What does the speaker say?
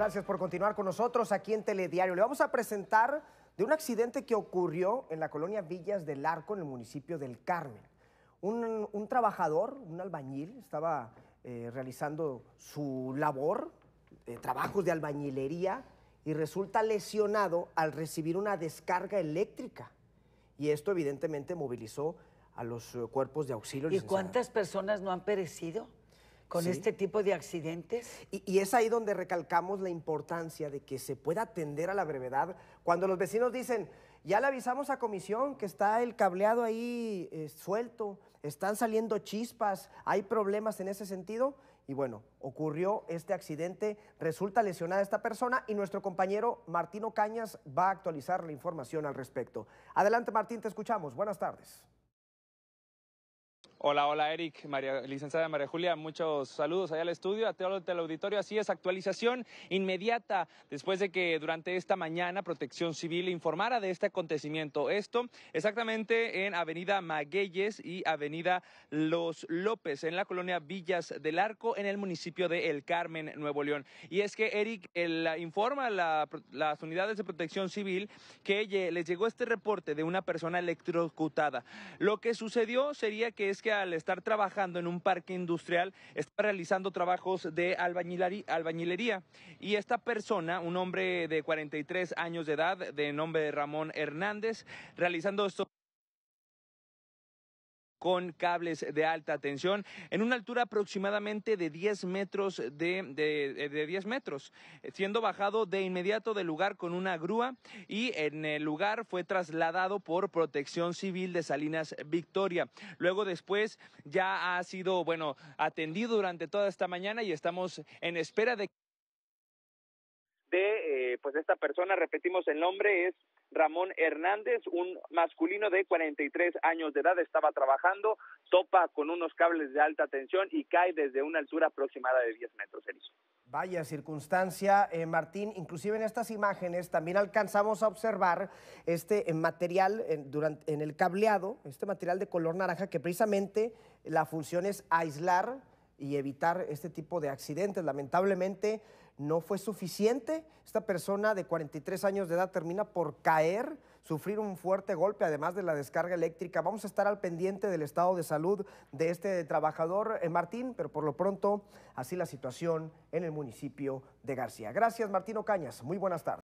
gracias por continuar con nosotros aquí en Telediario. Le vamos a presentar de un accidente que ocurrió en la colonia Villas del Arco, en el municipio del Carmen. Un, trabajador, un albañil, estaba eh, realizando su labor, eh, trabajos de albañilería, y resulta lesionado al recibir una descarga eléctrica. Y esto evidentemente movilizó a los eh, cuerpos de auxilio. ¿Y cuántas personas no han perecido? con este tipo de accidentes. Y, es ahí donde recalcamos la importancia de que se pueda atender a la brevedad. Cuando los vecinos dicen, ya le avisamos a comisión que está el cableado ahí eh, suelto, están saliendo chispas, hay problemas en ese sentido. Y bueno, ocurrió este accidente, resulta lesionada esta persona y nuestro compañero Martino Cañas va a actualizar la información al respecto. Adelante Martín, te escuchamos. Buenas tardes. Hola, hola Eric, María, licenciada María Julia, muchos saludos allá al estudio, a todo el auditorio. Así es, actualización inmediata después de que durante esta mañana Protección Civil informara de este acontecimiento. Esto exactamente en Avenida Maguelles y Avenida Los López, en la colonia Villas del Arco, en el municipio de El Carmen, Nuevo León. Y es que Eric informa a las unidades de Protección Civil que les llegó este reporte de una persona electrocutada. Lo que sucedió sería que es que al estar trabajando en un parque industrial está realizando trabajos de albañilería. Y esta persona, un hombre de 43 años de edad, de nombre Ramón Hernández, realizando estos con cables de alta tensión en una altura aproximadamente de 10 metros, de, de, eh, metros, siendo bajado de inmediato del lugar con una grúa y en el lugar fue trasladado por protección civil de Salinas Victoria. Luego después ya ha sido, bueno, atendido durante toda esta mañana y estamos en espera de de eh, pues esta persona, repetimos el nombre, es Ramón Hernández, un masculino de 43 años de edad, estaba trabajando, topa con unos cables de alta tensión y cae desde una altura aproximada de 10 metros, Vaya circunstancia, eh, Martín. Inclusive en estas imágenes también alcanzamos a observar este eh, material durante, en el cableado, este material de color naranja, que precisamente la función es aislar y evitar este tipo de accidentes. Lamentablemente no fue suficiente. Esta persona de 43 años de edad termina por caer, sufrir un fuerte golpe, además de la descarga eléctrica. Vamos a estar al pendiente del estado de salud de este trabajador, eh, Martín, pero por lo pronto, así la situación en el municipio de García. Gracias, Martín Ocañas. Muy buenas tardes.